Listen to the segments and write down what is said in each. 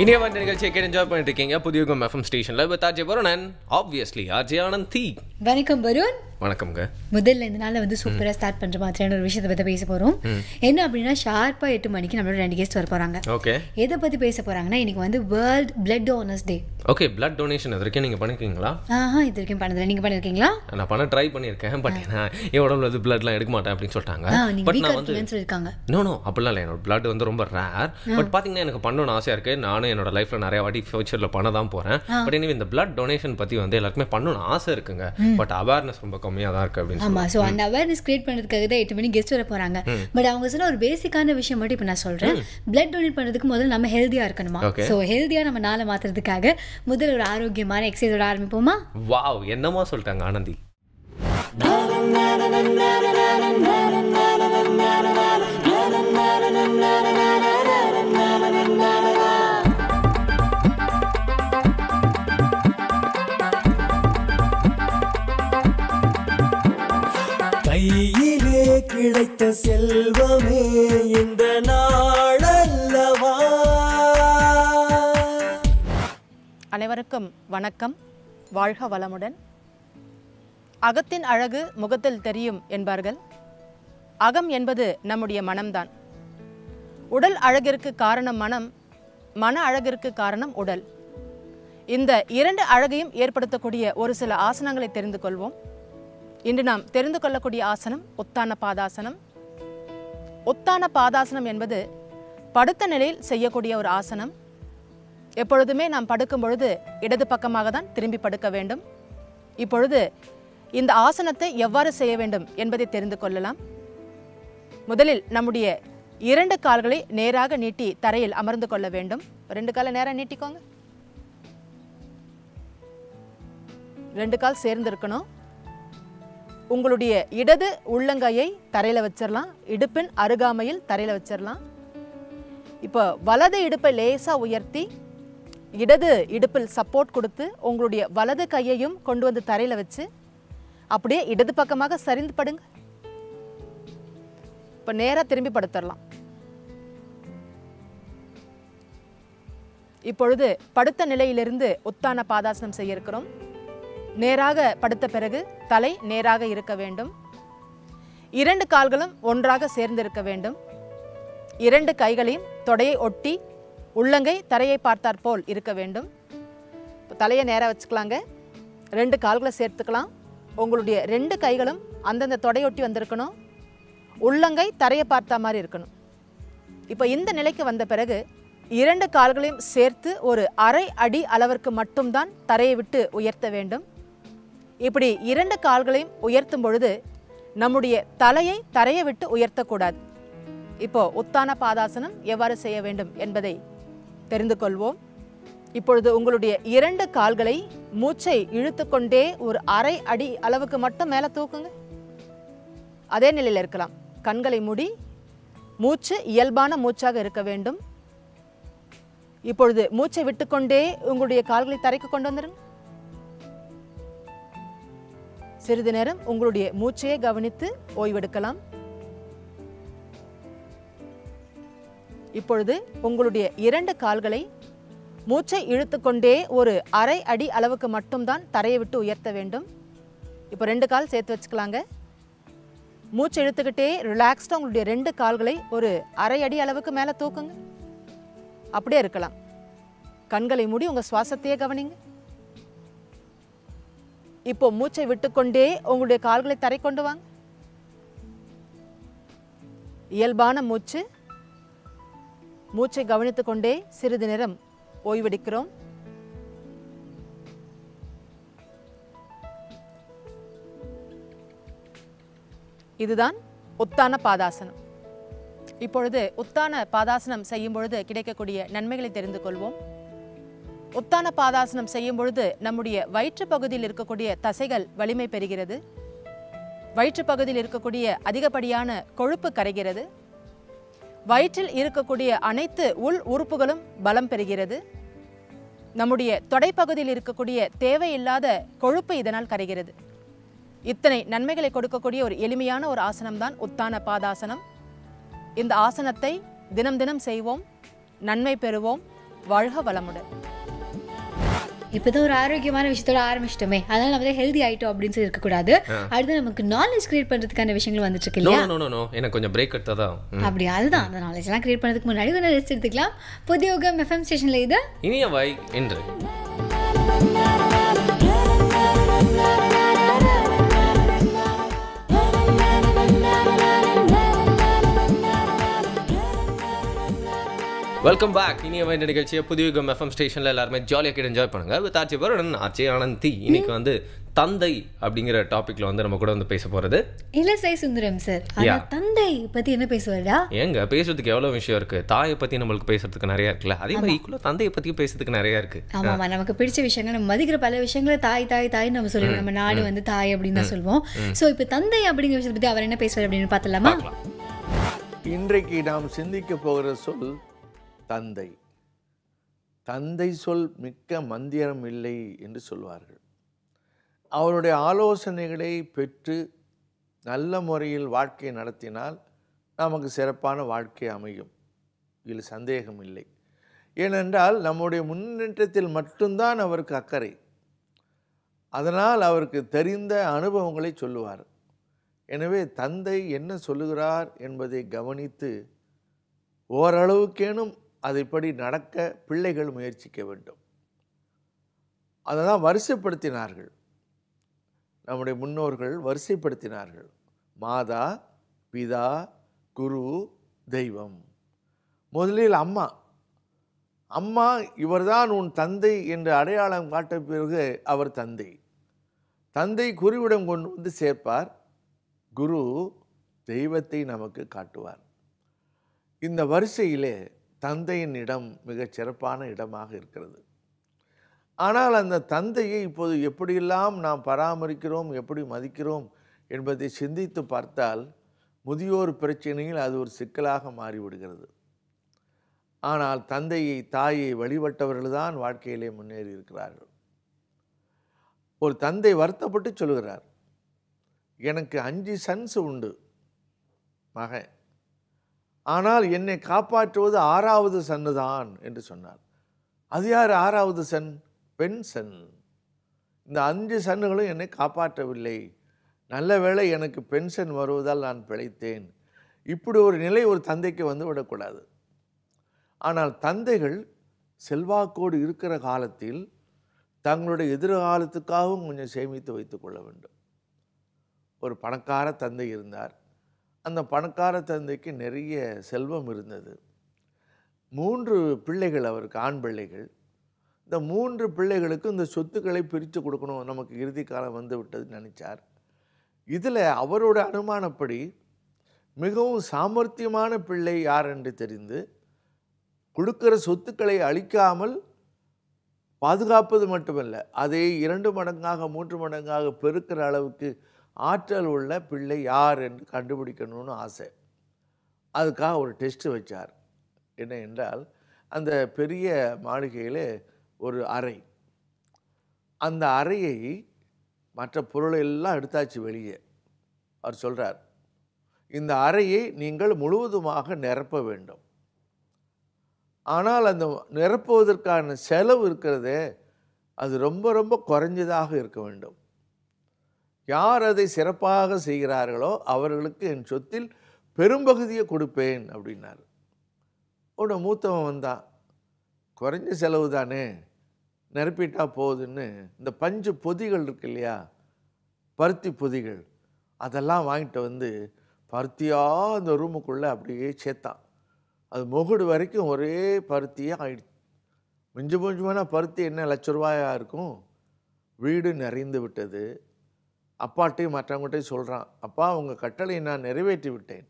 இனிய வந்து நிகழ்ச்சியை கேட்டு என்ஜாய் பண்ணிட்டு இருக்கீங்க புதிய எஃப்எம் ஸ்டேஷன்ல with RJ Varunan obviously RJ Anandhi வணக்கம் வருண் வணக்கம்ங்க முதல்ல இந்த நாளில் வந்து சூப்பராக ஸ்டார்ட் பண்ணுற மாதிரியான ஒரு விஷயத்தை பற்றி பேச போகிறோம் என்ன அப்படின்னா ஷார்ப்பாக எட்டு மணிக்கு நம்மளோட ரெண்டு கெஸ்ட் வர போகிறாங்க ஓகே எதை பற்றி பேச போகிறாங்கன்னா இன்றைக்கி வந்து world blood donors day okay blood donation இது வரைக்கும் நீங்கள் பண்ணிருக்கீங்களா ஆஹா இது வரைக்கும் பண்ணதில்லை நீங்கள் பண்ணியிருக்கீங்களா நான் பண்ண ட்ரை பண்ணியிருக்கேன் பட் ஏன்னா என் உடம்புல வந்து பிளட்லாம் எடுக்க மாட்டேன் அப்படின்னு சொல்லிட்டாங்க பட் நான் வந்து நோ நோ அப்படிலாம் இல்லை என்னோட பிளட் வந்து ரொம்ப ரேர் பட் பார்த்தீங்கன்னா எனக்கு பண்ணணும்னு ஆசையாக இருக்குது நானும் என்னோட லைஃப்பில் நிறைய வாட்டி ஃபியூச்சரில் பண்ண தான் போகிறேன் பட் இனிமேல் இந்த பிளட் டொனேஷன் பற்றி வந்து எல்லாருக்குமே பண்ணணும்னு ஆசை இருக்குங்க பட் அவேர்னஸ் ரொம்ப கம்மியாக தான் இருக்குது அப்படின்னு ஆமாம் ஸோ அந்த அவேர்னஸ் கிரியேட் பண்ணுறதுக்காக தான் எட்டு மணி கெஸ்ட் வர போகிறாங்க பட் அவங்க சொன்ன ஒரு பேசிக்கான விஷயம் மட்டும் இப்போ நான் சொல்கிறேன் பிளட் டொனேட் பண்ணுறதுக்கு முதல்ல நம்ம ஹெல்த்தியாக இருக்கணுமா ஸோ ஹெல்த்தியாக நம்ம நாளை மாற்றுறதுக்காக முதல் ஒரு ஆரோக்கியமான எக்ஸசைஸோட ஆரம்பிப்போமா வாவ் என்னமா சொல்லிட்டாங்க Anandhi na na na na na na na na na na na na na கிடைத்த செல்வமே இந்த அல்லவா அனைவருக்கும் வணக்கம் வாழ்க வளமுடன் அகத்தின் அழகு முகத்தில் தெரியும் என்பார்கள் அகம் என்பது நம்முடைய மனம்தான் உடல் அழகிற்கு காரணம் மனம் மன அழகிற்கு காரணம் உடல் இந்த இரண்டு அழகையும் ஏற்படுத்தக்கூடிய ஒரு சில ஆசனங்களை தெரிந்து கொள்வோம் இன்று நாம் தெரிந்து கொள்ளக்கூடிய ஆசனம் ஒத்தான பாதாசனம் ஒத்தான பாதாசனம் என்பது படுத்த நிலையில் செய்யக்கூடிய ஒரு ஆசனம் எப்பொழுதுமே நாம் படுக்கும் பொழுது இடது பக்கமாக தான் திரும்பி படுக்க வேண்டும் இப்பொழுது இந்த ஆசனத்தை எவ்வாறு செய்ய வேண்டும் என்பதை தெரிந்து கொள்ளலாம் முதலில் நம்முடைய இரண்டு கால்களை நேராக நீட்டி தரையில் அமர்ந்து கொள்ள வேண்டும் ரெண்டு காலை நேராக நீட்டிக்கோங்க ரெண்டு கால் சேர்ந்து இருக்கணும் உங்களுடைய இடது உள்ளங்கையை தரையில் வச்சிடலாம் இடுப்பின் அருகாமையில் தரையில் வச்சிடலாம் இப்போ வலது இடுப்பை லேசாக உயர்த்தி இடது இடுப்பில் சப்போர்ட் கொடுத்து உங்களுடைய வலது கையையும் கொண்டு வந்து தரையில் வச்சு அப்படியே இடது பக்கமாக சரிந்து படுங்க இப்போ நேராக திரும்பி படுத்துடலாம் இப்பொழுது படுத்த நிலையிலிருந்து உத்தான பாதாசனம் செய்ய இருக்கிறோம் நேராக படுத்த பிறகு தலை நேராக இருக்க வேண்டும் இரண்டு கால்களும் ஒன்றாக சேர்ந்திருக்க வேண்டும் இரண்டு கைகளையும் தொடையை ஒட்டி உள்ளங்கை தரையை பார்த்தாற் போல் இருக்க வேண்டும் தலையை நேராக வச்சுக்கலாங்க ரெண்டு கால்களை சேர்த்துக்கலாம் உங்களுடைய ரெண்டு கைகளும் அந்தந்த தொடையொட்டி வந்திருக்கணும் உள்ளங்கை தரையை பார்த்த மாதிரி இருக்கணும் இப்போ இந்த நிலைக்கு வந்த பிறகு இரண்டு கால்களையும் சேர்த்து ஒரு அரை அடி அளவிற்கு மட்டும்தான் தரையை விட்டு உயர்த்த வேண்டும் இப்படி இரண்டு கால்களையும் உயர்த்தும் பொழுது நம்முடைய தலையை தரையை விட்டு உயர்த்தக்கூடாது இப்போ உத்தான பாதாசனம் எவ்வாறு செய்ய வேண்டும் என்பதை தெரிந்து கொள்வோம் இப்பொழுது உங்களுடைய இரண்டு கால்களை மூச்சை இழுத்து கொண்டே ஒரு அரை அடி அளவுக்கு மட்டும் மேலே தூக்குங்க அதே நிலையில் இருக்கலாம் கண்களை மூடி மூச்சு இயல்பான மூச்சாக இருக்க வேண்டும் இப்பொழுது மூச்சை விட்டுக்கொண்டே உங்களுடைய கால்களை தரைக்கு கொண்டு வந்துடுங்க சிறிது நேரம் உங்களுடைய மூச்சையை கவனித்து ஓய்வெடுக்கலாம் இப்பொழுது உங்களுடைய இரண்டு கால்களை மூச்சை இழுத்துக்கொண்டே ஒரு அரை அடி அளவுக்கு மட்டும்தான் தரையை விட்டு உயர்த்த வேண்டும் இப்போ ரெண்டு கால் சேர்த்து வச்சுக்கலாங்க மூச்சு இழுத்துக்கிட்டே ரிலாக்ஸ்டாக உங்களுடைய ரெண்டு கால்களை ஒரு அரை அடி அளவுக்கு மேலே தூக்குங்க அப்படியே இருக்கலாம் கண்களை மூடி உங்கள் சுவாசத்தையே கவனிங்க இப்போ மூச்சை விட்டுக்கொண்டே உங்களுடைய கால்களை தரை கொண்டு வாங்க இயல்பான மூச்சு மூச்சை கவனித்து கொண்டே சிறிது நேரம் ஓய்வெடுக்கிறோம் இதுதான் உத்தான பாதாசனம் இப்பொழுது உத்தான பாதாசனம் செய்யும் பொழுது கிடைக்கக்கூடிய நன்மைகளை தெரிந்து கொள்வோம் உத்தான பாதாசனம் செய்யும் பொழுது நம்முடைய வயிற்று பகுதியில் இருக்கக்கூடிய தசைகள் வலிமை பெறுகிறது வயிற்று பகுதியில் இருக்கக்கூடிய அதிகப்படியான கொழுப்பு கரைகிறது வயிற்றில் இருக்கக்கூடிய அனைத்து உள் உறுப்புகளும் பலம் பெறுகிறது நம்முடைய தொடைப்பகுதியில் இருக்கக்கூடிய தேவையில்லாத கொழுப்பு இதனால் கரைகிறது இத்தனை நன்மைகளை கொடுக்கக்கூடிய ஒரு எளிமையான ஒரு ஆசனம் தான் உத்தான பாதாசனம் இந்த ஆசனத்தை தினம் தினம் செய்வோம் நன்மை பெறுவோம் வாழ்க வளமுடன் இப்போதான் ஒரு ஆரோக்கியமான விஷயத்தோட ஆரம்பிச்சிட்டோமே அதனால நம்ம ஹெல்தி ஆயிட்டோம் அப்படின்னு சொல்லி இருக்கக்கூடாது அடுத்து நமக்கு நாலேஜ் கிரியேட் பண்றதுக்கான விஷயங்கள் வந்துட்டு இருக்கு இல்லையா எனக்கு கொஞ்சம் பிரேக் எடுத்தா தான் அப்படி அதுதான் அந்த நாலேஜ்லாம் கிரியேட் பண்ணதுக்கு முன்னாடி கொஞ்சம் ரெஸ்ட் எடுத்துக்கலாம் புதிய எஃப்எம் ஸ்டேஷனில் இது இனிய வாய் என்று வெல்கம் பேக் இனி வந்து நிகழ்ச்சியை புதுயுகம் எஃப்எம் ஸ்டேஷனில் எல்லாருமே ஜாலியாக கிட்ட என்ஜாய் பண்ணுங்கள் with RJ Varunan RJ Anandhi இன்னைக்கு வந்து தந்தை அப்படிங்கிற டாபிக்ல வந்து நம்ம கூட வந்து பேச போறது இல்ல சை சுந்தரம் சார் தந்தை பத்தி என்ன பேசுவாரா எங்க பேசுறதுக்கு எவ்வளவு விஷயம் இருக்கு தாயை பத்தி நம்மளுக்கு பேசுறதுக்கு நிறைய இருக்குல்ல அதே மாதிரி ஈக்குவலா தந்தையை பத்தி பேசுறதுக்கு நிறைய இருக்கு ஆமா நமக்கு பிடிச்ச விஷயங்கள் நம்ம மதிக்கிற பல விஷயங்களை தாய் தாய் தாய் நம்ம சொல்லுவோம் நம்ம நாடு வந்து தாய் அப்படின்னு தான் சொல்லுவோம் சோ இப்போ தந்தை அப்படிங்கிற விஷயத்தை பத்தி அவர் என்ன பேசுவார் அப்படின்னு பார்த்தலாமா இன்றைக்கு நாம் சிந்திக்க போகிற சொல் தந்தை தந்தை சொல் மிக்க மந்திரம் இல்லை என்று சொல்வார்கள் அவருடைய ஆலோசனைகளை பெற்று நல்ல முறையில் வாழ்க்கை நடத்தினால் நமக்கு சிறப்பான வாழ்க்கை அமையும் இதில் சந்தேகம் இல்லை ஏனென்றால் நம்முடைய முன்னேற்றத்தில் மட்டும்தான் அவருக்கு அக்கறை அதனால் அவருக்கு தெரிந்த அனுபவங்களை சொல்லுவார் எனவே தந்தை என்ன சொல்லுகிறார் என்பதை கவனித்து ஓரளவுக்கேனும் அதுபடி நடக்க பிள்ளைகள் முயற்சிக்க வேண்டும் அதை தான் வரிசைப்படுத்தினார்கள் நம்முடைய முன்னோர்கள் வரிசைப்படுத்தினார்கள் மாதா பிதா குரு தெய்வம் முதலில் அம்மா அம்மா இவர்தான் உன் தந்தை என்று அடையாளம் காட்ட பிறகு அவர் தந்தை தந்தை குருவிடம் கொண்டு வந்து சேர்ப்பார் குரு தெய்வத்தை நமக்கு காட்டுவார் இந்த வரிசையிலே தந்தையின் இடம் மிகச் சிறப்பான இடமாக இருக்கிறது ஆனால் அந்த தந்தையை இப்போது எப்படியெல்லாம் நாம் பராமரிக்கிறோம் எப்படி மதிக்கிறோம் என்பதை சிந்தித்து பார்த்தால் முதியோர் பிரச்சனையில் அது ஒரு சிக்கலாக மாறிவிடுகிறது ஆனால் தந்தையை தாயை வழிபட்டவர்கள்தான் வாழ்க்கையிலே முன்னேறி இருக்கிறார்கள் ஒரு தந்தை வருத்தப்பட்டு சொல்கிறார் எனக்கு அஞ்சு சன்ஸ் உண்டு மகன் ஆனால் என்னை காப்பாற்றுவது ஆறாவது சன்னு தான் என்று சொன்னார் அது யார் ஆறாவது சன் பெண் சன் இந்த அஞ்சு சன்னுகளும் என்னை காப்பாற்றவில்லை நல்ல வேளை எனக்கு பென்ஷன் வருவதால் நான் பிழைத்தேன் இப்படி ஒரு நிலை ஒரு தந்தைக்கு வந்து விடக்கூடாது ஆனால் தந்தைகள் செல்வாக்கோடு இருக்கிற காலத்தில் தங்களுடைய எதிர்காலத்துக்காகவும் கொஞ்சம் சேமித்து வைத்துக்கொள்ள கொள்ள வேண்டும் ஒரு பணக்கார தந்தை இருந்தார் அந்த பணக்கார தந்தைக்கு நிறைய செல்வம் இருந்தது மூன்று பிள்ளைகள் அவருக்கு ஆண் பிள்ளைகள் இந்த மூன்று பிள்ளைகளுக்கும் இந்த சொத்துக்களை பிரித்து கொடுக்கணும் நமக்கு இறுதி காலம் வந்து விட்டதுன்னு நினச்சார் இதில் அவரோட அனுமானப்படி மிகவும் சாமர்த்தியமான பிள்ளை யார் என்று தெரிந்து கொடுக்கிற சொத்துக்களை அழிக்காமல் பாதுகாப்பது மட்டுமல்ல அதை இரண்டு மடங்காக மூன்று மடங்காக பெருக்கிற அளவுக்கு ஆற்றல் உள்ள பிள்ளை யார் என்று கண்டுபிடிக்கணும்னு ஆசை அதுக்காக ஒரு டெஸ்ட்டு வச்சார் என்ன என்றால் அந்த பெரிய மாளிகையில் ஒரு அறை அந்த அறையை மற்ற பொருளெல்லாம் எடுத்தாச்சு வெளியே அவர் சொல்கிறார் இந்த அறையை நீங்கள் முழுவதுமாக நிரப்ப வேண்டும் ஆனால் அந்த நிரப்புவதற்கான செலவு இருக்கிறதே அது ரொம்ப ரொம்ப குறைஞ்சதாக இருக்க வேண்டும் யார் அதை சிறப்பாக செய்கிறார்களோ அவர்களுக்கு என் சொத்தில் பெரும்பகுதியை கொடுப்பேன் அப்படின்னார் உன்னோட மூத்தவன் வந்தான் குறைஞ்ச செலவு தானே நிரப்பிட்டா போகுதுன்னு இந்த பஞ்சு பொதிகள் இருக்கு இல்லையா பருத்தி பொதிகள் அதெல்லாம் வாங்கிட்டு வந்து பருத்தியாக அந்த ரூமுக்குள்ளே அப்படியே சேர்த்தான் அது முகுடு வரைக்கும் ஒரே பருத்தியாக ஆயிடுச்சு மிஞ்சு மிஞ்சு பருத்தி என்ன லட்ச ரூபாயாக இருக்கும் வீடு நிறைந்து விட்டது அப்பாட்டையும் மற்றவங்கள்ட்டையும் சொல்கிறான் அப்பா உங்கள் கட்டளையை நான் நிறைவேற்றி விட்டேன்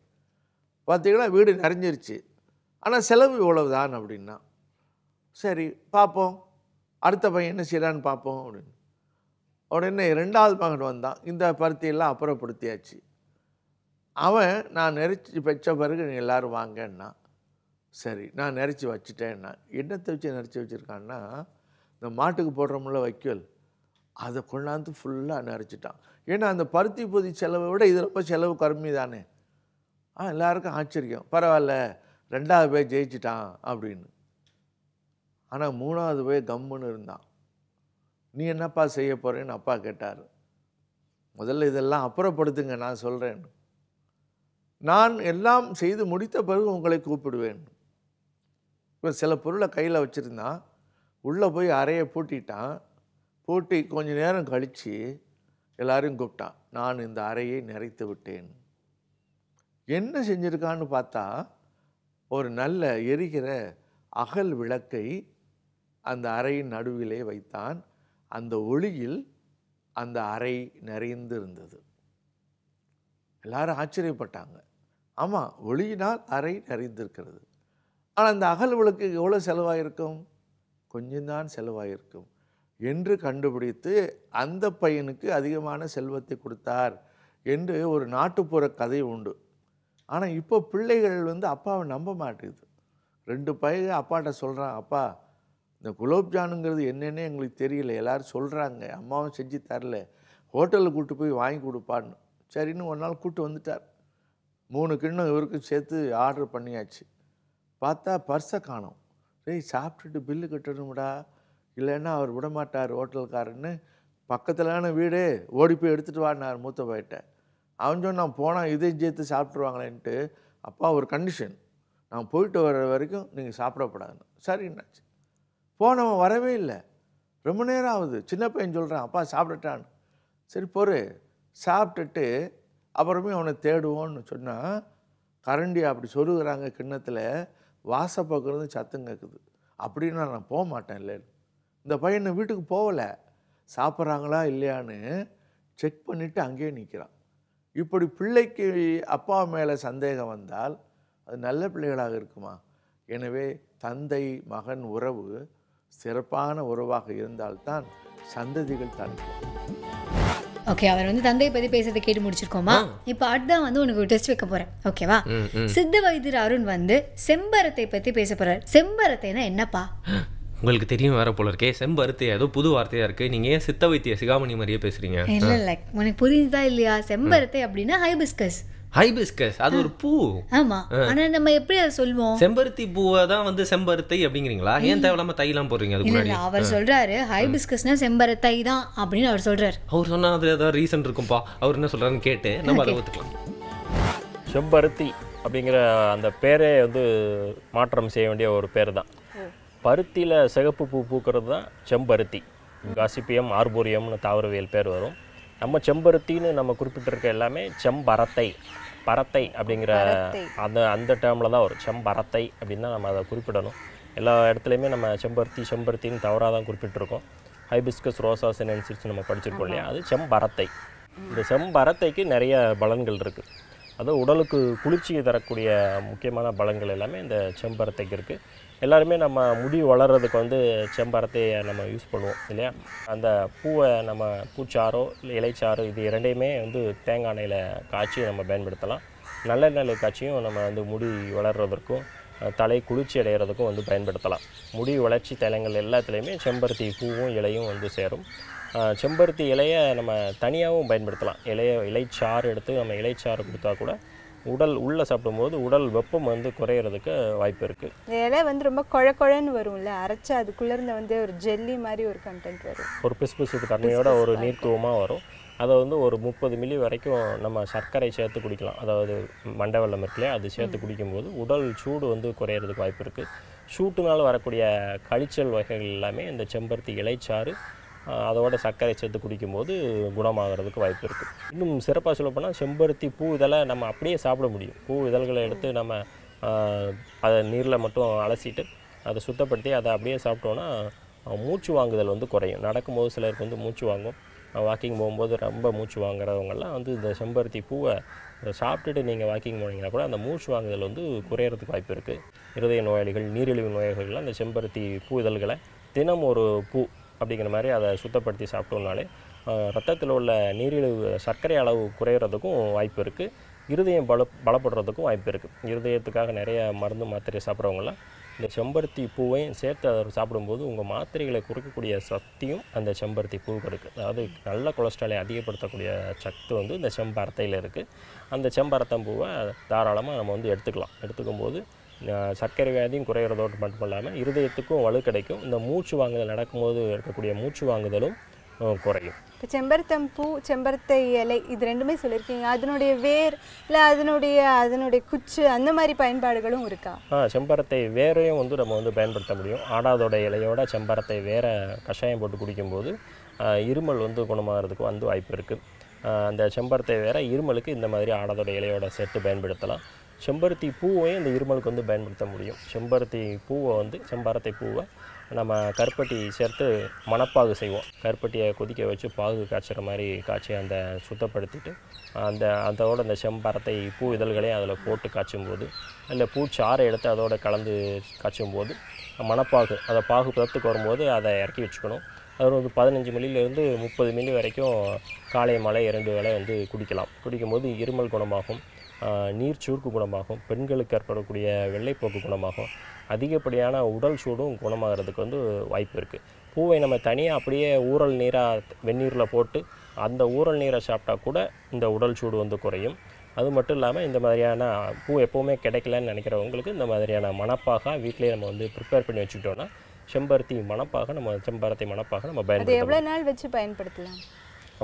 பார்த்தீங்கன்னா வீடு நிறைஞ்சிருச்சு ஆனால் செலவு இவ்வளவு தான் அப்படின்னா சரி பார்ப்போம் அடுத்த பையன் என்ன செய்கிறான்னு பார்ப்போம் அப்படின்னு உடனே ரெண்டாவது மகன் வந்தான் இந்த பருத்தியெல்லாம் அப்புறப்படுத்தியாச்சு அவன் நான் நெரிச்சு வச்ச பிறகு நீ எல்லோரும் வாங்கன்னா சரி நான் நெரிச்சு வச்சுட்டேன்னா என்னத்தை வச்சு நெரிச்சு வச்சுருக்கான்னா இந்த மாட்டுக்கு போடுறோம்ல வைக்கோல் அதை கொண்டாந்து ஃபுல்லாக நெரிச்சிட்டான் ஏன்னா அந்த பருத்தி பொதி செலவை விட இது ரொம்ப செலவு கம்மி தானே ஆ எல்லாருக்கும் ஆச்சரியம் பரவாயில்ல ரெண்டாவது போய் ஜெயிச்சிட்டான் அப்படின்னு ஆனால் மூணாவது போய் கம்முன்னு இருந்தான் நீ என்னப்பா செய்ய போகிறேன்னு அப்பா கேட்டார் முதல்ல இதெல்லாம் அப்புறப்படுத்துங்க நான் சொல்கிறேன் நான் எல்லாம் செய்து முடித்த பிறகு உங்களை கூப்பிடுவேன் இப்போ சில பொருளை கையில் வச்சுருந்தான் உள்ளே போய் அறையை பூட்டிட்டான் பூட்டி கொஞ்சம் நேரம் கழித்து எல்லாரையும் கூப்பிட்டான் நான் இந்த அறையை நிறைத்து விட்டேன் என்ன செஞ்சுருக்கான்னு பார்த்தா ஒரு நல்ல எரிகிற அகல் விளக்கை அந்த அறையின் நடுவிலே வைத்தான் அந்த ஒளியில் அந்த அறை நிறைந்து இருந்தது எல்லாரும் ஆச்சரியப்பட்டாங்க ஆமாம் ஒளியினால் அறை நிறைந்திருக்கிறது ஆனால் அந்த அகல் விளக்கு எவ்வளோ செலவாயிருக்கும் கொஞ்சம்தான் செலவாயிருக்கும் என்று கண்டுபிடித்து அந்த பையனுக்கு அதிகமான செல்வத்தை கொடுத்தார் என்று ஒரு நாட்டுப்புற கதை உண்டு ஆனால் இப்போ பிள்ளைகள் வந்து அப்பாவை நம்ப மாட்டேங்குது ரெண்டு பையன் அப்பாட்ட சொல்கிறான் அப்பா இந்த குலோப்ஜானுங்கிறது என்னென்னு எங்களுக்கு தெரியல எல்லோரும் சொல்கிறாங்க அம்மாவும் செஞ்சு தரல ஹோட்டலில் கூப்பிட்டு போய் வாங்கி கொடுப்பான்னு சரின்னு ஒரு நாள் கூப்பிட்டு வந்துட்டார் மூணு கிண்ணம் இவருக்கும் சேர்த்து ஆர்டர் பண்ணியாச்சு பார்த்தா பர்ஸை காணும் டேய் சாப்பிட்டுட்டு பில்லு கட்டணும்டா இல்லைன்னா அவர் விடமாட்டார் ஹோட்டல்காரன்னு பக்கத்திலான வீடே ஓடி போய் எடுத்துகிட்டு வாடினார் மூத்த போயிட்ட அவன் சொன்னால் போனால் இதையும் சேர்த்து சாப்பிட்ருவாங்களேன்ட்டு அப்பா ஒரு கண்டிஷன் நான் போயிட்டு வர்ற வரைக்கும் நீங்கள் சாப்பிடக்கூடாதுன்னு சரின்னாச்சு போனவன் வரவே இல்லை ரொம்ப நேரம் ஆகுது சின்ன பையன் சொல்கிறான் அப்பா சாப்பிட்டுட்டான்னு சரி பொறு சாப்பிட்டுட்டு அப்புறமே அவனை தேடுவோன்னு சொன்னால் கரண்டி அப்படி சொருகிறாங்க கிண்ணத்தில் வாசப்பக்கிறது சத்தம் கேட்குது அப்படின்னா நான் போக மாட்டேன் இல்லைன்னு இந்த பையனை வீட்டுக்கு போகலை சாப்பிட்றாங்களா இல்லையான்னு செக் பண்ணிவிட்டு அங்கேயே நிற்கிறான் இப்படி பிள்ளைக்கு அப்பா மேலே சந்தேகம் வந்தால் அது நல்ல பிள்ளைகளாக இருக்குமா எனவே தந்தை மகன் உறவு சிறப்பான உறவாக இருந்தால்தான் சந்ததிகள் தான் ஓகே அவர் வந்து தந்தையை பற்றி பேசுறதை கேட்டு முடிச்சிருக்கோமா இப்போ அடுத்தான் வந்து உனக்கு டெஸ்ட் வைக்க போறேன் ஓகேவா சித்த வைத்தியர் அருண் வந்து செம்பரத்தை பற்றி பேச போறாரு செம்பரத்தைனா என்னப்பா உங்களுக்கு தெரியும் வேற போல இருக்கே செம்பருத்தி ஏதோ புது வார்த்தையா இருக்கு நீங்க ஏன் சித்த வைத்திய சிகாமணி மாதிரியே பேசுறீங்க இல்ல இல்ல உனக்கு புரியுதா இல்லையா செம்பருத்தி அப்படின்னா ஹைபிஸ்கஸ் ஹைபிஸ்கஸ் அது ஒரு பூ ஆமா ஆனா நம்ம எப்படி அதை சொல்லுவோம் செம்பருத்தி பூவை தான் வந்து செம்பருத்தை அப்படிங்கிறீங்களா ஏன் தேவையில்லாம தைலாம் போடுறீங்க அதுக்கு முன்னாடி அவர் சொல்றாரு ஹைபிஸ்கஸ்னா செம்பருத்தை தான் அப்படின்னு அவர் சொல்றாரு அவர் சொன்னா அது ஏதாவது ரீசன் இருக்கும்பா அவர் என்ன சொல்றாருன்னு கேட்டு நம்ம அதை ஒத்துக்கலாம் செம்பருத்தி அப்படிங்கிற அந்த பேரே வந்து மாற்றம் செய்ய வேண்டிய ஒரு பேர் தான் பருத்தியில் சிகப்பு பூ பூக்கிறது தான் செம்பருத்தி காசிப்பியம் ஆர்போரியம்னு தாவரவியல் பேர் வரும் நம்ம செம்பருத்தின்னு நம்ம குறிப்பிட்டிருக்க எல்லாமே செம்பரத்தை பரத்தை அப்படிங்கிற அந்த அந்த டேர்மில் தான் வரும் செம்பரத்தை அப்படின்னு தான் நம்ம அதை குறிப்பிடணும் எல்லா இடத்துலையுமே நம்ம செம்பருத்தி செம்பருத்தின்னு தவறாக தான் குறிப்பிட்டிருக்கோம் ஹைபிஸ்கஸ் ரோசா என்னன்னு நம்ம படிச்சிருக்கோம் இல்லையா அது செம்பரத்தை இந்த செம்பரத்தைக்கு நிறைய பலன்கள் இருக்குது அதுவும் உடலுக்கு குளிர்ச்சியை தரக்கூடிய முக்கியமான பலன்கள் எல்லாமே இந்த செம்பரத்தைக்கு இருக்குது எல்லாருமே நம்ம முடி வளர்கிறதுக்கு வந்து செம்பரத்தையை நம்ம யூஸ் பண்ணுவோம் இல்லையா அந்த பூவை நம்ம பூச்சாரோ இல்லை இலைச்சாரோ இது இரண்டையுமே வந்து தேங்காய் எண்ணெயில் காய்ச்சி நம்ம பயன்படுத்தலாம் நல்ல நல்ல காய்ச்சியும் நம்ம வந்து முடி வளர்கிறதுக்கும் தலை குளிர்ச்சி அடைகிறதுக்கும் வந்து பயன்படுத்தலாம் முடி வளர்ச்சி தலைங்கள் எல்லாத்துலேயுமே செம்பருத்தி பூவும் இலையும் வந்து சேரும் செம்பருத்தி இலையை நம்ம தனியாகவும் பயன்படுத்தலாம் இலைய இலைச்சாறு எடுத்து நம்ம இலைச்சாறு கொடுத்தா கூட உடல் உள்ளே சாப்பிடும்போது உடல் வெப்பம் வந்து குறையிறதுக்கு வாய்ப்பு இருக்குது இலை வந்து ரொம்ப குழ குழன்னு வரும்ல அரைச்சா அதுக்குள்ளேருந்து வந்து ஒரு ஜெல்லி மாதிரி ஒரு கண்டென்ட் வரும் ஒரு பிசு பிசுப்பு தன்மையோட ஒரு நீர்த்துவமாக வரும் அதை வந்து ஒரு முப்பது மில்லி வரைக்கும் நம்ம சர்க்கரை சேர்த்து குடிக்கலாம் அதாவது மண்டை வெள்ளம் இருக்குல்லையா அது சேர்த்து குடிக்கும்போது உடல் சூடு வந்து குறையிறதுக்கு வாய்ப்பு இருக்குது சூட்டுனால் வரக்கூடிய கழிச்சல் வகைகள் எல்லாமே இந்த செம்பருத்தி இலைச்சாறு அதோட சர்க்கரை சேர்த்து குடிக்கும்போது குணமாகிறதுக்கு வாய்ப்பு இருக்குது இன்னும் சிறப்பாக சொல்லப்போனால் செம்பருத்தி பூ இதெல்லாம் நம்ம அப்படியே சாப்பிட முடியும் பூ இதழ்களை எடுத்து நம்ம அதை நீரில் மட்டும் அலசிட்டு அதை சுத்தப்படுத்தி அதை அப்படியே சாப்பிட்டோன்னா மூச்சு வாங்குதல் வந்து குறையும் நடக்கும்போது சிலருக்கு வந்து மூச்சு வாங்கும் வாக்கிங் போகும்போது ரொம்ப மூச்சு வாங்குறவங்கெல்லாம் வந்து இந்த செம்பருத்தி பூவை சாப்பிட்டுட்டு நீங்கள் வாக்கிங் போனீங்கன்னா கூட அந்த மூச்சு வாங்குதல் வந்து குறையிறதுக்கு வாய்ப்பு இருக்குது இருதய நோயாளிகள் நீரிழிவு நோயாளிகள்லாம் அந்த செம்பருத்தி பூ இதழ்களை தினம் ஒரு பூ அப்படிங்கிற மாதிரி அதை சுத்தப்படுத்தி சாப்பிட்டோம்னாலே ரத்தத்தில் உள்ள நீரிழிவு சர்க்கரை அளவு குறையிறதுக்கும் வாய்ப்பு இருக்குது இருதயம் பல பலப்படுறதுக்கும் வாய்ப்பு இருக்குது இருதயத்துக்காக நிறைய மருந்து மாத்திரை சாப்பிட்றவங்களாம் இந்த செம்பருத்தி பூவையும் சேர்த்து அதை சாப்பிடும்போது உங்கள் மாத்திரைகளை குறைக்கக்கூடிய சக்தியும் அந்த செம்பருத்தி பூ கொடுக்குது அதாவது நல்ல கொலஸ்ட்ராலை அதிகப்படுத்தக்கூடிய சக்தி வந்து இந்த செம்பரத்தையில் இருக்குது அந்த செம்பரத்தம் பூவை தாராளமாக நம்ம வந்து எடுத்துக்கலாம் எடுத்துக்கும் போது சர்க்கரை வியாதியும் குறைகிறதோடு மட்டும் இல்லாமல் இருதயத்துக்கும் வலு கிடைக்கும் இந்த மூச்சு வாங்குதல் நடக்கும்போது இருக்கக்கூடிய மூச்சு வாங்குதலும் குறையும் இப்போ செம்பருத்தம்பூ செம்பருத்தை இலை இது ரெண்டுமே சொல்லியிருக்கீங்க அதனுடைய வேர் இல்லை அதனுடைய அதனுடைய குச்சு அந்த மாதிரி பயன்பாடுகளும் இருக்கா ஆ செம்பருத்தை வேரையும் வந்து நம்ம வந்து பயன்படுத்த முடியும் ஆடாதோட இலையோட செம்பரத்தை வேற கஷாயம் போட்டு குடிக்கும்போது இருமல் வந்து குணமாகிறதுக்கு வந்து வாய்ப்பு இருக்குது அந்த செம்பருத்தை வேற இருமலுக்கு இந்த மாதிரி ஆடாதோட இலையோட சேர்த்து பயன்படுத்தலாம் செம்பருத்தி பூவையும் இந்த இருமலுக்கு வந்து பயன்படுத்த முடியும் செம்பருத்தி பூவை வந்து செம்பருத்தி பூவை நம்ம கருப்பட்டி சேர்த்து மணப்பாகு செய்வோம் கருப்பட்டியை கொதிக்க வச்சு பாகு காய்ச்சுற மாதிரி காய்ச்சி அந்த சுத்தப்படுத்திட்டு அந்த அதோட அந்த செம்பரத்தை பூ இதழ்களையும் அதில் போட்டு காய்ச்சும் போது இல்லை சாறை எடுத்து அதோட கலந்து காய்ச்சும் போது மணப்பாகு அதை பாகு பதத்துக்கு வரும்போது அதை இறக்கி வச்சுக்கணும் அது ஒரு பதினஞ்சு மில்லியிலேருந்து முப்பது மில்லி வரைக்கும் காலை மலை இரண்டு வேலை வந்து குடிக்கலாம் குடிக்கும்போது இருமல் குணமாகும் நீர் சூர்க்கு குணமாகும் பெண்களுக்கு ஏற்படக்கூடிய வெள்ளைப்போக்கு குணமாகும் அதிகப்படியான உடல் சூடும் குணமாகிறதுக்கு வந்து வாய்ப்பு இருக்குது பூவை நம்ம தனியாக அப்படியே ஊறல் நீராக வெந்நீரில் போட்டு அந்த ஊறல் நீரை சாப்பிட்டா கூட இந்த உடல் சூடு வந்து குறையும் அது மட்டும் இல்லாமல் இந்த மாதிரியான பூ எப்போவுமே கிடைக்கலன்னு நினைக்கிறவங்களுக்கு இந்த மாதிரியான மணப்பாக வீட்டிலே நம்ம வந்து ப்ரிப்பேர் பண்ணி வச்சுக்கிட்டோன்னா செம்பருத்தி மணப்பாக நம்ம செம்பருத்தி மணப்பாக நம்ம பயன்படுத்தி எவ்வளோ நாள் வச்சு பயன்படுத்தலாம்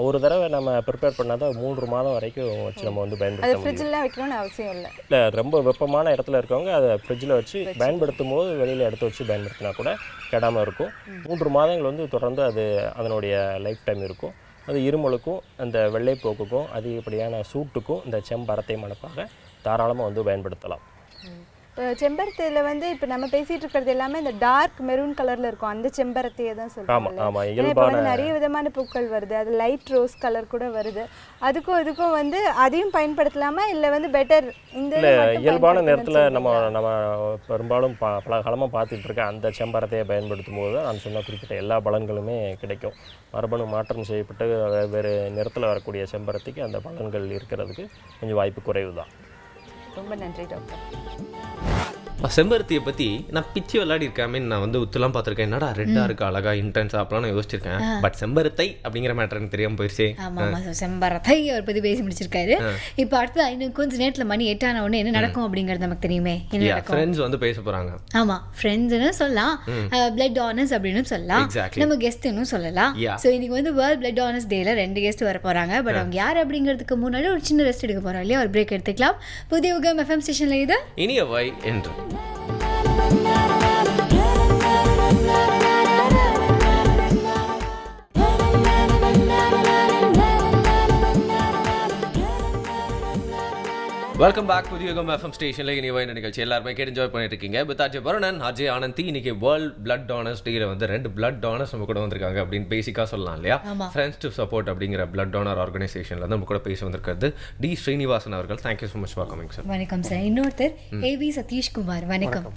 ஒரு தடவை நம்ம ப்ரிப்பேர் பண்ணால் தான் மூன்று மாதம் வரைக்கும் வச்சு நம்ம வந்து பயன்படுத்த ஃப்ரிட்ஜில் வைக்கணும்னு அவசியம் இல்லை இல்லை ரொம்ப வெப்பமான இடத்துல இருக்கவங்க அதை ஃப்ரிட்ஜில் வச்சு பயன்படுத்தும் போது வெளியில் எடுத்து வச்சு பயன்படுத்தினா கூட கெடாமல் இருக்கும் மூன்று மாதங்கள் வந்து தொடர்ந்து அது அதனுடைய லைஃப் டைம் இருக்கும் அது இருமலுக்கும் அந்த வெள்ளைப்போக்குக்கும் அதிகப்படியான சூட்டுக்கும் இந்த செம்பரத்தை மணப்பாக தாராளமாக வந்து பயன்படுத்தலாம் செம்பருத்தியில் வந்து இப்போ நம்ம பேசிகிட்டு இருக்கிறது எல்லாமே இந்த டார்க் மெரூன் கலரில் இருக்கும் அந்த செம்பருத்தியை தான் சொல்லுவாங்க இப்போ வந்து நிறைய விதமான பூக்கள் வருது அது லைட் ரோஸ் கலர் கூட வருது அதுக்கும் இதுக்கும் வந்து அதையும் பயன்படுத்தலாமா இல்லை வந்து பெட்டர் இந்த இயல்பான நேரத்தில் நம்ம நம்ம பெரும்பாலும் ப பல காலமாக பார்த்துட்டு இருக்க அந்த செம்பரத்தையை பயன்படுத்தும் போது நான் சொன்ன குறிப்பிட்ட எல்லா பலன்களுமே கிடைக்கும் மரபணு மாற்றம் செய்யப்பட்டு வெவ்வேறு நிறத்தில் வரக்கூடிய செம்பருத்திக்கு அந்த பலன்கள் இருக்கிறதுக்கு கொஞ்சம் வாய்ப்பு குறைவு தான் ரொம்ப நன்றி டாக்டர் செம்பருத்தியை பற்றி நான் பிச்சு விளையாடி மீன் நான் வந்து உத்துலாம் பார்த்துருக்கேன் என்னடா ரெட்டாக இருக்கு அழகா இன்டென்ஸாக அப்படிலாம் நான் யோசிச்சிருக்கேன் பட் செம்பருத்தை அப்படிங்கிற மேட்டர் எனக்கு தெரியாமல் போயிடுச்சு செம்பரத்தை அவர் பற்றி பேசி முடிச்சிருக்காரு இப்போ அடுத்து ஐநூறு கொஞ்சம் நேரத்தில் மணி எட்டான உடனே என்ன நடக்கும் அப்படிங்கிறது நமக்கு தெரியுமே என்ன ஃப்ரெண்ட்ஸ் வந்து பேச போகிறாங்க ஆமாம் ஃப்ரெண்ட்ஸ்னு சொல்லலாம் பிளட் ஆனர்ஸ் அப்படின்னு சொல்லலாம் நம்ம கெஸ்ட்னு சொல்லலாம் ஸோ இன்னைக்கு வந்து வேர்ல்ட் பிளட் ஆனர்ஸ் டேல ரெண்டு கெஸ்ட் வர போகிறாங்க பட் அவங்க யார் அப்படிங்கிறதுக்கு முன்னாடி ஒரு சின்ன ரெஸ்ட் எடுக்க போறாங்க இல்லையா ஒரு பிரேக் எடுத்துக்கலாம் புதிய உகம் எஃப்எம் ஸ்டேஷனில் இது இனிய வை என்று வெல்கம் பேக் புதியகம் எஃப்எம் ஸ்டேஷனில் இனிவாய் நிகழ்ச்சி எல்லாருமே கேட்டு என்ஜாய் பண்ணிட்டு இருக்கீங்க with RJ Varunan RJ Anandhi இன்னைக்கு வேர்ல்ட் பிளட் டோனர்ஸ் டீல வந்து ரெண்டு பிளட் டோனர்ஸ் நம்ம கூட வந்திருக்காங்க அப்படின்னு பேசிக்காக சொல்லலாம் இல்லையா ஃப்ரெண்ட்ஸ் டு சப்போர்ட் அப்படிங்கிற பிளட் டோனர் ஆர்கனைசேஷன்ல வந்து நம்ம கூட பேசி வந்திருக்கிறது டி ஸ்ரீனிவாசன் அவர்கள் thank you so much for coming sir வணக்கம் சார் இன்னொருத்தர் ஏ வி சதீஷ்குமார் வணக்கம்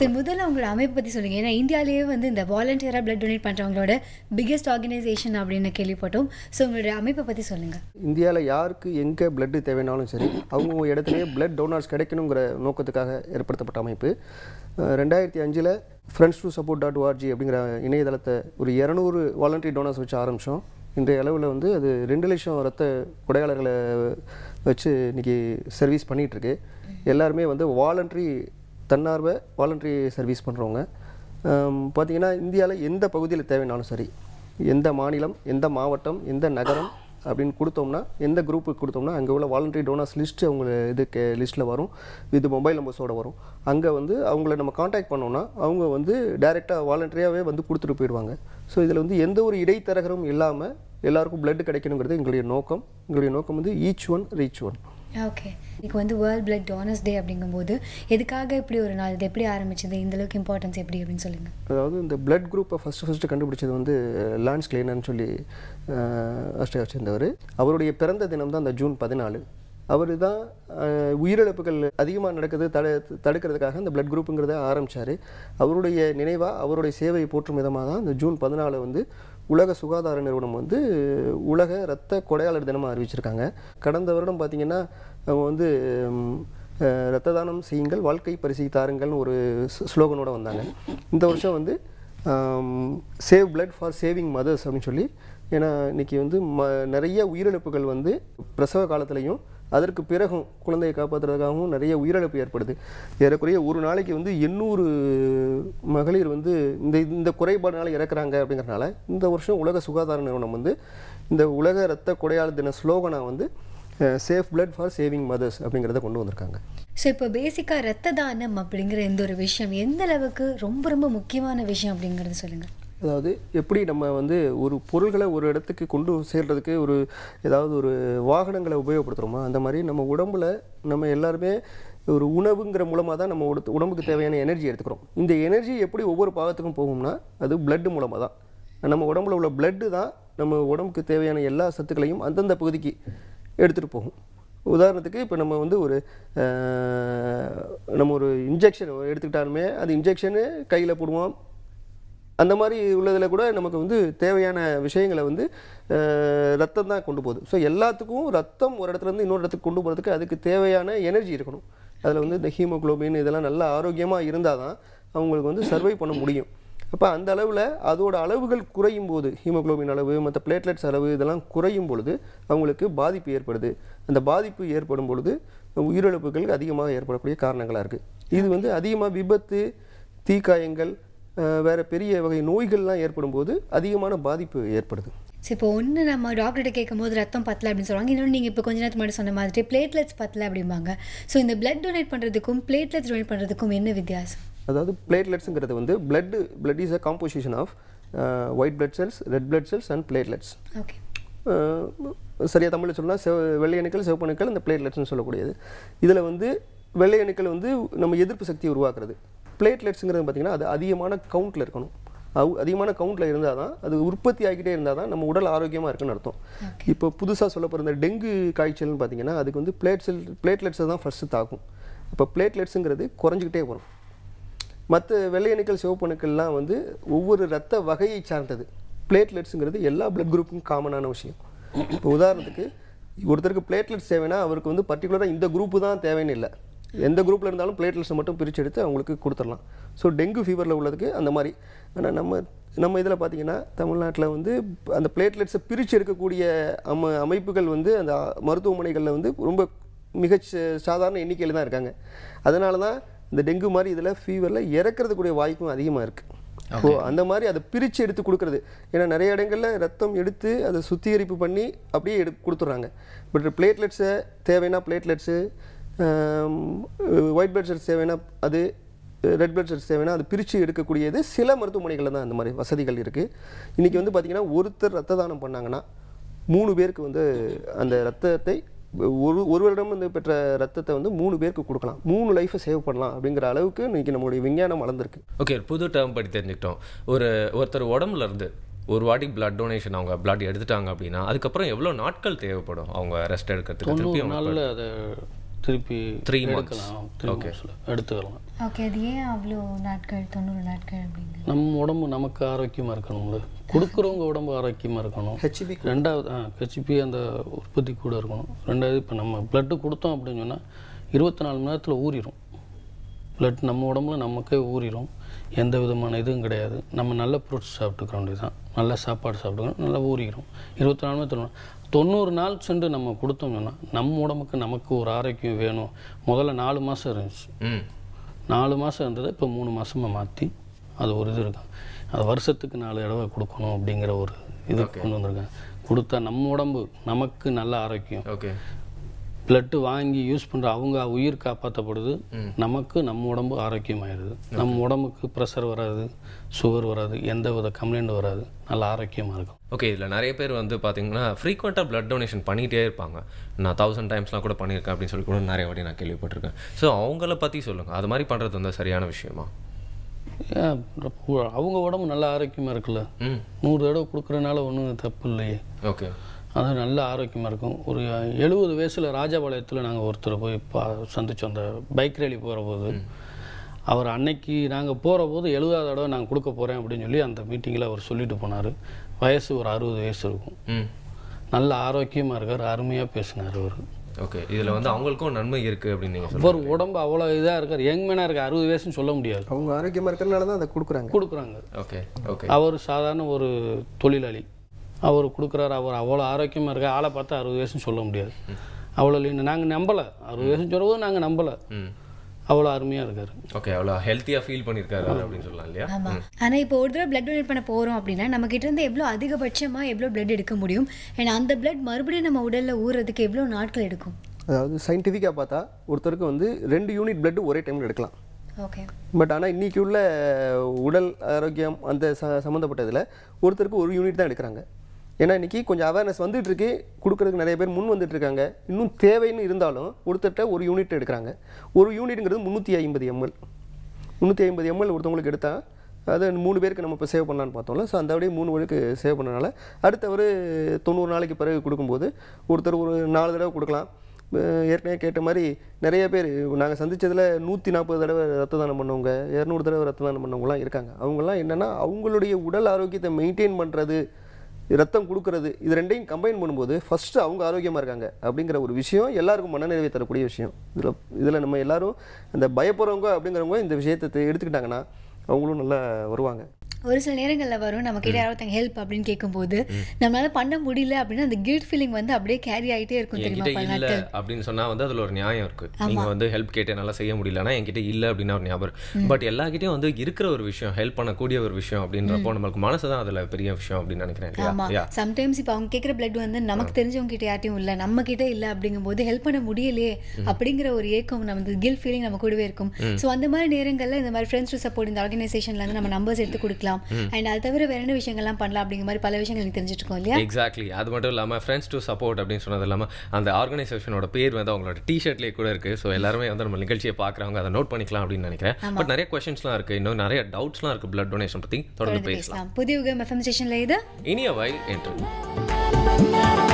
சார் முதல்ல உங்களோட அமைப்பு பற்றி சொல்லுங்க ஏன்னா இந்தியாவிலேயே வந்து இந்த வாலண்டியராக பிளட் டொனேட் பண்ணுறவங்களோட பிக்கெஸ்ட் ஆர்கனைசேஷன் அப்படின்னு கேள்விப்பட்டோம் ஸோ உங்களுடைய அமைப்பை பற்றி சொல்லுங்க இந்தியாவில் யாருக்கு எங்கே பிளட் தேவைனாலும் சரி அவங்க ஒரு இடத்துலையே பிளட் டோனர்ஸ் கிடைக்கணுங்கிற நோக்கத்துக்காக ஏற்படுத்தப்பட்ட அமைப்பு ரெண்டாயிரத்தி அஞ்சில் friends to support dot org அப்படிங்கிற இணையதளத்தை ஒரு இரநூறு வாலண்டரி டோனர்ஸ் வச்சு ஆரம்பித்தோம் இன்றைய அளவில் வந்து அது ரெண்டு லட்சம் ரத்த கொடையாளர்களை வச்சு இன்றைக்கி சர்வீஸ் பண்ணிகிட்ருக்கு எல்லாருமே வந்து வாலண்ட்ரி தன்னார்வ வாலண்ட்ரி சர்வீஸ் பண்ணுறவங்க பார்த்திங்கன்னா இந்தியாவில் எந்த பகுதியில் தேவைனாலும் சரி எந்த மாநிலம் எந்த மாவட்டம் எந்த நகரம் அப்படின்னு கொடுத்தோம்னா எந்த குரூப்புக்கு கொடுத்தோம்னா அங்கே உள்ள வாலண்டரி டோனர்ஸ் லிஸ்ட் அவங்க இதுக்கு லிஸ்ட்டில் வரும் இது மொபைல் நம்பர்ஸோட வரும் அங்கே வந்து அவங்கள நம்ம காண்டாக்ட் பண்ணோம்னா அவங்க வந்து டைரெக்டாக வாலண்டரியாகவே வந்து கொடுத்துட்டு போயிடுவாங்க ஸோ இதில் வந்து எந்த ஒரு இடைத்தரகரும் இல்லாமல் எல்லாருக்கும் பிளட் கிடைக்கணுங்கிறது எங்களுடைய நோக்கம் எங்களுடைய நோக்கம் வந்து each one reach one okay இன்னைக்கு வந்து வேர்ல்ட் பிளட் டோனர்ஸ் டே அப்படிங்கும்போது எதுக்காக இப்படி ஒரு நாள் இது எப்படி ஆரம்பிச்சது இந்த அளவுக்கு இம்பார்ட்டன்ஸ் எப்படி அப்படின்னு சொல்லுங்க அதாவது இந்த பிளட் குரூப்பை ஃபஸ்ட்டு ஃபஸ்ட்டு கண்டுபிடிச்சது வந்து லான்ஸ் கிளீனர்னு சொல்லி ஆஸ்திரேலியா சேர்ந்தவர் அவருடைய பிறந்த தினம் தான் அந்த ஜூன் பதினாலு அவர் தான் உயிரிழப்புகள் அதிகமாக நடக்குது தடு தடுக்கிறதுக்காக இந்த பிளட் குரூப்புங்கிறத ஆரம்பித்தார் அவருடைய நினைவாக அவருடைய சேவையை போற்றும் விதமாக தான் இந்த ஜூன் பதினாலு வந்து உலக சுகாதார நிறுவனம் வந்து உலக இரத்த கொடையாளர் தினமாக அறிவிச்சிருக்காங்க கடந்த வருடம் பார்த்திங்கன்னா அவங்க வந்து ரத்த தானம் செய்யுங்கள் வாழ்க்கை பரிசு தாருங்கள்னு ஒரு ஸ்லோகனோடு வந்தாங்க இந்த வருஷம் வந்து save blood for saving mothers அப்படின்னு சொல்லி ஏன்னா இன்றைக்கி வந்து ம நிறைய உயிரிழப்புகள் வந்து பிரசவ காலத்திலையும் அதற்கு பிறகும் குழந்தையை காப்பாற்றுறதுக்காகவும் நிறைய உயிரிழப்பு ஏற்படுது ஏறக்குறைய ஒரு நாளைக்கு வந்து எண்ணூறு மகளிர் வந்து இந்த இந்த குறைபாடுனால இறக்குறாங்க அப்படிங்கிறனால இந்த வருஷம் உலக சுகாதார நிறுவனம் வந்து இந்த உலக இரத்த கொடையாளர் தின ஸ்லோகனை வந்து safe blood for saving mothers அப்படிங்கிறத கொண்டு வந்திருக்காங்க ஸோ இப்போ பேசிக்காக ரத்த தானம் அப்படிங்கிற எந்த ஒரு விஷயம் எந்த அளவுக்கு ரொம்ப ரொம்ப முக்கியமான விஷயம் அப்படிங்கிறத சொல்லுங்கள் அதாவது எப்படி நம்ம வந்து ஒரு பொருள்களை ஒரு இடத்துக்கு கொண்டு சேர்றதுக்கு ஒரு ஏதாவது ஒரு வாகனங்களை உபயோகப்படுத்துகிறோமோ அந்த மாதிரி நம்ம உடம்புல நம்ம எல்லாருமே ஒரு உணவுங்கிற மூலமாக தான் நம்ம உடத்து உடம்புக்கு தேவையான எனர்ஜி எடுத்துக்கிறோம் இந்த எனர்ஜி எப்படி ஒவ்வொரு பாகத்துக்கும் போகும்னா அது பிளட்டு மூலமாக தான் நம்ம உடம்புல உள்ள பிளட்டு தான் நம்ம உடம்புக்கு தேவையான எல்லா சத்துக்களையும் அந்தந்த பகுதிக்கு எடுத்துகிட்டு போகும் உதாரணத்துக்கு இப்போ நம்ம வந்து ஒரு நம்ம ஒரு இன்ஜெக்ஷன் எடுத்துக்கிட்டாலுமே அது இன்ஜெக்ஷனு கையில் போடுவோம் அந்த மாதிரி உள்ளதில் கூட நமக்கு வந்து தேவையான விஷயங்களை வந்து ரத்தம் தான் கொண்டு போகுது ஸோ எல்லாத்துக்கும் ரத்தம் ஒரு இடத்துலேருந்து இன்னொரு இடத்துக்கு கொண்டு போகிறதுக்கு அதுக்கு தேவையான எனர்ஜி இருக்கணும் அதில் வந்து இந்த ஹீமோக்ளோபின் இதெல்லாம் நல்லா ஆரோக்கியமாக இருந்தால் தான் அவங்களுக்கு வந்து சர்வை பண்ண முடியும் அப்போ அந்த அளவில் அதோட அளவுகள் குறையும் போது ஹீமோக்ளோபின் அளவு மற்ற பிளேட்லெட்ஸ் அளவு இதெல்லாம் குறையும் பொழுது அவங்களுக்கு பாதிப்பு ஏற்படுது அந்த பாதிப்பு ஏற்படும் பொழுது உயிரிழப்புகளுக்கு அதிகமாக ஏற்படக்கூடிய காரணங்களாக இருக்குது இது வந்து அதிகமாக விபத்து தீக்காயங்கள் வேறு பெரிய வகை நோய்கள்லாம் ஏற்படும் போது அதிகமான பாதிப்பு ஏற்படுது சரி இப்போ ஒன்று நம்ம டாக்டர்கிட்ட கேட்கும் போது ரத்தம் பத்தலை அப்படின்னு சொல்லுவாங்க இன்னொன்று நீங்கள் இப்போ கொஞ்ச நேரத்துக்கு முன்னாடி சொன்ன மாதிரி பிளேட்லெட்ஸ் பத்தலை அப்படிம்பாங்க ஸோ இந்த பிளட் டொனேட் பண்ணுறதுக்கும் பிளேட்லெட்ஸ் டொனேட் பண்ணுறதுக்கும் என்ன வித்தியாசம் அதாவது பிளேட்லெட்ஸுங்கிறது வந்து blood blood is a composition of white blood cells red blood cells and platelets சரியாக தமிழில் சொல்லலாம் செவ் வெள்ளை அணுக்கள் சிவப்பு அணுக்கள் இந்த பிளேட்லெட்ஸ்னு சொல்லக்கூடியது இதில் வந்து வெள்ளை அணுக்கள் வந்து நம்ம எதிர்ப்பு சக்தியை உருவாக்குறது பிளேட்லெட்ஸுங்கிறது பார்த்திங்கன்னா அது அதிகமான கவுண்ட்டில் இருக்கணும் அவ் அதிகமான கவுண்டில் இருந்தால் தான் அது உற்பத்தி ஆகிக்கிட்டே இருந்தால் தான் நம்ம உடல் ஆரோக்கியமாக இருக்குன்னு அர்த்தம் இப்போ புதுசாக சொல்ல போகிற இந்த டெங்கு காய்ச்சல்னு பார்த்திங்கன்னா அதுக்கு வந்து பிளேட் செல் பிளேட்லெட்ஸை தான் ஃபஸ்ட்டு தாக்கும் இப்போ பிளேட்லெட்ஸுங்கிறது குறைஞ்சிக்கிட்டே வரும் மற்ற வெள்ளையணுக்கள் சிவப்பணுக்கள்லாம் வந்து ஒவ்வொரு ரத்த வகையை சார்ந்தது பிளேட்லெட்ஸுங்கிறது எல்லா பிளட் குரூப்பும் காமனான விஷயம் இப்போ உதாரணத்துக்கு ஒருத்தருக்கு பிளேட்லெட்ஸ் தேவைன்னா அவருக்கு வந்து பர்டிகுலராக இந்த குரூப்பு தான் தேவைன்னு இல்லை எந்த குரூப்பில் இருந்தாலும் பிளேட்லெட்ஸை மட்டும் பிரித்து எடுத்து அவங்களுக்கு கொடுத்துடலாம் ஸோ டெங்கு ஃபீவரில் உள்ளதுக்கு அந்த மாதிரி ஆனால் நம்ம நம்ம இதில் பார்த்தீங்கன்னா தமிழ்நாட்டில் வந்து அந்த பிளேட்லெட்ஸை பிரித்து எடுக்கக்கூடிய அம அமைப்புகள் வந்து அந்த மருத்துவமனைகளில் வந்து ரொம்ப மிக சாதாரண எண்ணிக்கையில் தான் இருக்காங்க அதனால தான் இந்த டெங்கு மாதிரி இதில் ஃபீவரில் இறக்கிறதுக்குரிய வாய்ப்பும் அதிகமாக இருக்குது ஸோ அந்த மாதிரி அதை பிரித்து எடுத்து கொடுக்குறது ஏன்னா நிறைய இடங்களில் ரத்தம் எடுத்து அதை சுத்திகரிப்பு பண்ணி அப்படியே எடு கொடுத்துட்றாங்க பட் பிளேட்லெட்ஸை தேவைன்னா பிளேட்லெட்ஸு ஒயிட் பிளட் செல்ஸ் தேவைன்னா அது ரெட் பிளட் செல்ஸ் தேவைன்னா அது பிரித்து எடுக்கக்கூடியது சில மருத்துவமனைகளில் தான் அந்த மாதிரி வசதிகள் இருக்குது இன்றைக்கி வந்து பார்த்திங்கன்னா ஒருத்தர் ரத்த தானம் பண்ணாங்கன்னா மூணு பேருக்கு வந்து அந்த ரத்தத்தை ஒரு ஒருவரிடம் வந்து பெற்ற ரத்தத்தை வந்து மூணு பேருக்கு கொடுக்கலாம் மூணு லைஃபை சேவ் பண்ணலாம் அப்படிங்கிற அளவுக்கு இன்றைக்கி நம்மளுடைய விஞ்ஞானம் வளர்ந்துருக்கு ஓகே புது டேர்ம் படி தெரிஞ்சுக்கிட்டோம் ஒரு ஒருத்தர் உடம்புல இருந்து ஒரு வாட்டி பிளட் டொனேஷன் அவங்க பிளட் எடுத்துட்டாங்க அப்படின்னா அதுக்கப்புறம் எவ்வளோ நாட்கள் தேவைப்படும் அவங்க ரெஸ்ட் எடுக்கிறதுக்கு நாளில் அதை திருப்பி த்ரீ மந்த்ஸ் ஓகே எடுத்துக்கலாம் ஓகே அது ஏன் அவ்வளோ நாட்கள் தொண்ணூறு நாட்கள் அப்படிங்க நம்ம உடம்பு நமக்கு ஆரோக்கியமாக இருக்கணும்ல கொடுக்குறவங்க உடம்பு ஆரோக்கியமாக இருக்கணும் ஹெச்பி ரெண்டாவது ஆ ஹெச்பி அந்த உற்பத்தி கூட இருக்கணும் ரெண்டாவது இப்போ நம்ம பிளட்டு கொடுத்தோம் அப்படின்னு சொன்னால் இருபத்தி நாலு மணி நேரத்தில் ஊறிடும் பிளட் நம்ம உடம்புல நமக்கே ஊறிடும் எந்த விதமான இதுவும் கிடையாது நம்ம நல்ல ஃப்ரூட்ஸ் சாப்பிட்டுக்க தான் நல்ல சாப்பாடு சாப்பிட்டுக்கணும் நல்லா ஊறிக்கிறோம் இருபத்தி நாலு மணி தரணும் தொண்ணூறு நாள் சென்று நம்ம கொடுத்தோம்னா நம்ம உடம்புக்கு நமக்கு ஒரு ஆரோக்கியம் வேணும் முதல்ல நாலு மாதம் இருந்துச்சு நாலு மாதம் இருந்ததை இப்போ மூணு மாதமாக மாற்றி அது ஒரு இது இருக்கும் அது வருஷத்துக்கு நாலு தடவை கொடுக்கணும் அப்படிங்கிற ஒரு இது கொண்டு வந்திருக்காங்க கொடுத்தா நம்ம உடம்பு நமக்கு நல்ல ஆரோக்கியம் ஓகே பிளட்டு வாங்கி யூஸ் பண்ணுற அவங்க உயிர் காப்பாற்றப்படுது நமக்கு நம்ம உடம்பு ஆரோக்கியமாயிடுது நம்ம உடம்புக்கு ப்ரெஷர் வராது சுகர் வராது எந்த வித கம்ப்ளைண்ட் வராது நல்ல ஆரோக்கியமாக இருக்கும் ஓகே இதில் நிறைய பேர் வந்து பார்த்தீங்கன்னா ஃப்ரீக்வெண்ட்டாக பிளட் டொனேஷன் பண்ணிகிட்டே இருப்பாங்க நான் தௌசண்ட் டைம்ஸ்லாம் கூட பண்ணியிருக்கேன் அப்படின்னு சொல்லி கூட நிறைய வாட்டி நான் கேள்விப்பட்டிருக்கேன் ஸோ அவங்கள பற்றி சொல்லுங்கள் அது மாதிரி பண்ணுறது வந்து சரியான விஷயமா அவங்க உடம்பு நல்லா ஆரோக்கியமாக இருக்குல்ல நூறு தடவை கொடுக்குறனால ஒன்றும் தப்பு இல்லையே ஓகே அது நல்ல ஆரோக்கியமாக இருக்கும் ஒரு எழுபது வயசில் ராஜபாளையத்தில் நாங்கள் ஒருத்தர் போய் பா சந்தித்தோம் அந்த பைக் ரேலி போகிற போது அவர் அன்னைக்கு நாங்கள் போகிற போது எழுபதாவது தடவை நாங்கள் கொடுக்க போகிறேன் அப்படின்னு சொல்லி அந்த மீட்டிங்கில் அவர் சொல்லிட்டு போனார் வயசு ஒரு அறுபது வயசு இருக்கும் நல்ல ஆரோக்கியமாக இருக்கார் அருமையாக பேசினார் அவர் ஓகே இதில் வந்து அவங்களுக்கும் நன்மை இருக்குது அப்படின்னு ஒரு உடம்பு அவ்வளோ இதாக இருக்கார் யங் மேனாக இருக்கு அறுபது வயசுன்னு சொல்ல முடியாது அவங்க ஆரோக்கியமாக இருக்கிறனால தான் அதை கொடுக்குறாங்க கொடுக்குறாங்க ஓகே ஓகே அவர் சாதாரண ஒரு தொழிலாளி அவர் கொடுக்குறாரு அவர் அவ்வளோ ஆரோக்கியமாக இருக்க ஆளை பார்த்தா அறுபது வயசுன்னு சொல்ல முடியாது அவ்வளோ லீன் நாங்கள் நம்பலை அறுபது வயசுன்னு சொல்லும்போது நாங்கள் நம்பலை அவ்வளோ அருமையாக இருக்காரு ஓகே அவ்வளோ ஹெல்த்தியாக ஃபீல் பண்ணியிருக்காரு அப்படின்னு சொல்லலாம் இல்லையா ஆனால் இப்போ ஒரு தடவை பிளட் டொனேட் பண்ண போகிறோம் அப்படின்னா நம்ம கிட்டேருந்து எவ்வளோ அதிகபட்சமாக எவ்வளோ பிளட் எடுக்க முடியும் ஏன்னா அந்த பிளட் மறுபடியும் நம்ம உடலில் ஊறுறதுக்கு எவ்வளோ நாட்கள் எடுக்கும் அதாவது சயின்டிஃபிக்காக பார்த்தா ஒருத்தருக்கு வந்து ரெண்டு யூனிட் பிளட் ஒரே டைமில் எடுக்கலாம் ஓகே பட் ஆனால் இன்றைக்கி உள்ள உடல் ஆரோக்கியம் அந்த ச சம்மந்தப்பட்டதில் ஒருத்தருக்கு ஒரு யூனிட் தான் எடுக்கிறாங்க ஏன்னா இன்றைக்கி கொஞ்சம் அவேர்னஸ் வந்துட்டுருக்கு கொடுக்குறதுக்கு நிறைய பேர் முன் வந்துட்டுருக்காங்க இன்னும் தேவைன்னு இருந்தாலும் ஒருத்தர்கிட்ட ஒரு யூனிட் எடுக்கிறாங்க ஒரு யூனிட்டுங்கிறது முந்நூற்றி ஐம்பது எம்எல் முந்நூற்றி ஐம்பது எம்எல் ஒருத்தவங்களுக்கு எடுத்தால் அது மூணு பேருக்கு நம்ம இப்போ சேவ் பண்ணலான்னு பார்த்தோம்ல ஸோ அந்த அப்படியே மூணு பேருக்கு சேவ் பண்ணனால அடுத்த ஒரு தொண்ணூறு நாளைக்கு பிறகு கொடுக்கும்போது ஒருத்தர் ஒரு நாலு தடவை கொடுக்கலாம் ஏற்கனவே கேட்ட மாதிரி நிறைய பேர் நாங்கள் சந்தித்ததில் நூற்றி நாற்பது தடவை ரத்த தானம் பண்ணவங்க இரநூறு தடவை ரத்த தானம் பண்ணவங்களாம் இருக்காங்க அவங்களாம் என்னென்னா அவங்களுடைய உடல் ஆரோக்கியத்தை மெயின்டைன் பண்ணுறது ரத்தம் கொடுக்கறது இது ரெண்டையும் கம்பைன் பண்ணும்போது ஃபஸ்ட்டு அவங்க ஆரோக்கியமாக இருக்காங்க அப்படிங்கிற ஒரு விஷயம் எல்லாருக்கும் மனநிறைவை தரக்கூடிய விஷயம் இதில் இதில் நம்ம எல்லோரும் இந்த பயப்படுறவங்க அப்படிங்கிறவங்க இந்த விஷயத்தை எடுத்துக்கிட்டாங்கன்னா அவங்களும் நல்லா வருவாங்க ஒரு சில நேரங்களில் வரும் நம்ம கிட்ட யாராவது ஹெல்ப் அப்படின்னு கேட்கும்போது நம்மளால பண்ண முடியல அப்படின்னா அந்த கில்ட் ஃபீலிங் வந்து அப்படியே கேரி ஆகிட்டே இருக்கும் தெரியுமா இல்லை அப்படின்னு சொன்னால் வந்து அதில் ஒரு நியாயம் இருக்கு நீங்க வந்து ஹெல்ப் கேட்டு என்னால் செய்ய முடியலன்னா என்கிட்ட இல்லை அப்படின்னா ஒரு ஞாபகம் பட் எல்லாக்கிட்டையும் வந்து இருக்கிற ஒரு விஷயம் ஹெல்ப் பண்ணக்கூடிய ஒரு விஷயம் அப்படின்றப்போ நம்மளுக்கு மனசு தான் அதில் பெரிய விஷயம் அப்படின்னு நினைக்கிறேன் சம்டைம்ஸ் இப்போ அவங்க கேட்குற பிளட் வந்து நமக்கு தெரிஞ்சவங்க கிட்ட யார்ட்டையும் இல்லை நம்ம கிட்ட இல்லை அப்படிங்கும் போது ஹெல்ப் பண்ண முடியலையே அப்படிங்கிற ஒரு ஏக்கம் நமக்கு கில்ட் ஃபீலிங் நம்ம கூடவே இருக்கும் ஸோ அந்த மாதிரி நேரங்களில் இந்த மாதிரி ஃப்ரெண்ட்ஸ் சப்போர்ட் இந்த வந்து நம்ம நம்பர்ஸ் எடுத்து கொடுக்கலாம் பண்ணிக்கலாம் அண்ட் அது தவிர வேற என்ன விஷயங்கள்லாம் பண்ணலாம் அப்படிங்கிற மாதிரி பல விஷயங்கள் தெரிஞ்சுட்டு இருக்கோம் இல்லையா எக்ஸாக்ட்லி அது மட்டும் இல்லாமல் ஃப்ரெண்ட்ஸ் டு சப்போர்ட் அப்படின்னு சொன்னது இல்லாமல் அந்த ஆர்கனைசேஷனோட பேர் வந்து அவங்களோட டி ஷர்ட்லேயே கூட இருக்கு ஸோ எல்லாருமே வந்து நம்ம நிகழ்ச்சியை பார்க்குறவங்க அதை நோட் பண்ணிக்கலாம் அப்படின்னு நினைக்கிறேன் பட் நிறைய கொஸ்டின்ஸ்லாம் இருக்கு இன்னும் நிறைய டவுட்ஸ்லாம் இருக்கு பிளட் டொனேஷன் பற்றி தொடர்ந்து பேசலாம் புதிய எஃப்எம் ஸ்டேஷனில் இது இனிய வயல் என்று